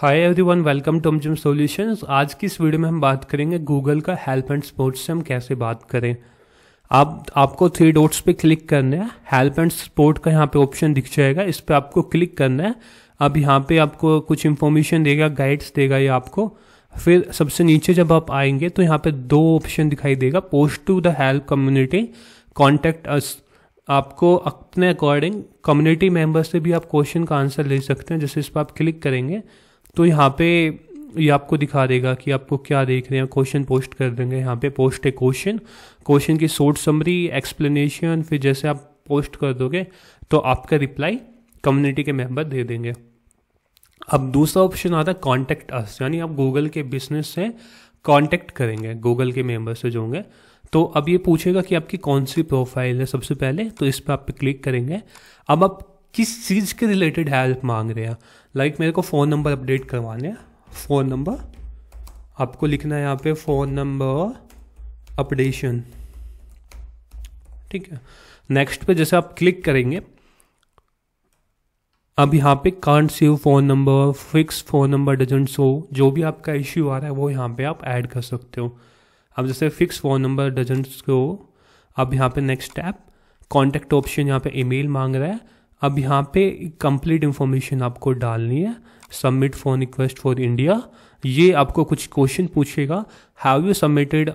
hi everyone welcome to gym solutions आज की इस वीडियो में हम बात करेंगे गूगल का हेल्प एंड स्पोर्ट्स से हम कैसे बात करें आप आपको थ्री डॉट्स पे क्लिक करना है हेल्प एंड सपोर्ट का यहाँ पे ऑप्शन दिख जाएगा इस पर आपको क्लिक करना है अब यहाँ पे आपको कुछ इन्फॉर्मेशन देगा गाइड्स देगा ये आपको फिर सबसे नीचे जब आप आएंगे तो यहाँ पे दो ऑप्शन दिखाई देगा post to the help community contact us आपको अपने अकॉर्डिंग कम्युनिटी मेंबर से भी आप क्वेश्चन का आंसर ले सकते हैं जैसे इस पर आप क्लिक करेंगे तो यहाँ पे ये आपको दिखा देगा कि आपको क्या देख रहे हैं क्वेश्चन पोस्ट कर देंगे यहाँ पे पोस्ट है क्वेश्चन क्वेश्चन की शॉर्ट समरी एक्सप्लेनेशन फिर जैसे आप पोस्ट कर दोगे तो आपका रिप्लाई कम्युनिटी के मेंबर दे देंगे अब दूसरा ऑप्शन आता है कॉन्टेक्ट अस यानी आप गूगल के बिजनेस से कॉन्टेक्ट करेंगे गूगल के मेंबर से जो होंगे तो अब ये पूछेगा कि आपकी कौन सी प्रोफाइल है सबसे पहले तो इस पर आप क्लिक करेंगे अब आप किस चीज़ के रिलेटेड हेल्प मांग रहे हैं लाइक like मेरे को फ़ोन नंबर अपडेट करवाने हैं फ़ोन नंबर आपको लिखना है यहाँ पे फ़ोन नंबर अपडेशन ठीक है नेक्स्ट पे जैसे आप क्लिक करेंगे अब यहाँ पे can't save phone number fix phone number doesn't show जो भी आपका इश्यू आ रहा है वो यहाँ पे आप ऐड कर सकते हो अब जैसे fix phone number doesn't show अब यहाँ पे नेक्स्ट टैप कॉन्टैक्ट ऑप्शन यहाँ पे ईमेल मांग रहा है अब यहाँ पे कंप्लीट इन्फॉर्मेशन आपको डालनी है submit phone request for India ये आपको कुछ क्वेश्चन पूछेगा have you submitted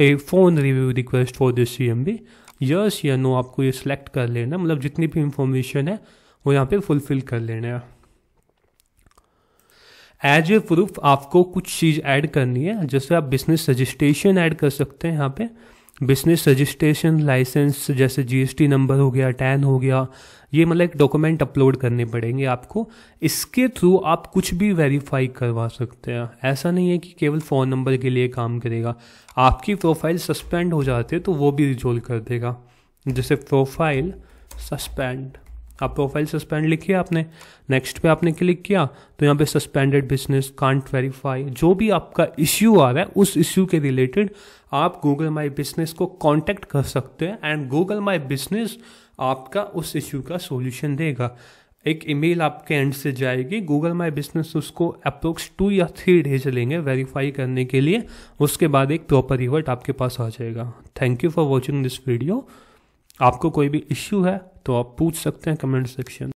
a phone review request for this C M B yes या नो आपको ये सिलेक्ट कर लेना मतलब जितनी भी इंफॉर्मेशन है वो यहाँ पे फुलफिल कर लेना है एज ए प्रूफ आपको कुछ चीज़ ऐड करनी है जैसे आप बिजनेस रजिस्ट्रेशन ऐड कर सकते हैं यहाँ पे बिजनेस रजिस्ट्रेशन लाइसेंस जैसे जीएसटी नंबर हो गया टैन हो गया ये मतलब एक डॉक्यूमेंट अपलोड करने पड़ेंगे आपको इसके थ्रू आप कुछ भी वेरीफाई करवा सकते हैं ऐसा नहीं है कि केवल फ़ोन नंबर के लिए काम करेगा आपकी प्रोफाइल सस्पेंड हो जाती है तो वो भी रिजोल्व कर देगा जैसे प्रोफाइल सस्पेंड आप प्रोफाइल सस्पेंड लिखी आपने नेक्स्ट पे आपने क्लिक किया तो यहाँ पे सस्पेंडेड बिजनेस कांट वेरीफाई जो भी आपका इश्यू आ रहा है उस इश्यू के रिलेटेड आप गूगल माई बिजनेस को कॉन्टेक्ट कर सकते हैं एंड गूगल माई बिजनेस आपका उस इश्यू का सोल्यूशन देगा एक ईमेल आपके एंड से जाएगी गूगल माई बिजनेस उसको अप्रोक्स टू या थ्री डेज लेंगे वेरीफाई करने के लिए उसके बाद एक प्रॉपर रिवर्ट आपके पास आ जाएगा thank you for watching this video आपको कोई भी इश्यू है तो आप पूछ सकते हैं कमेंट सेक्शन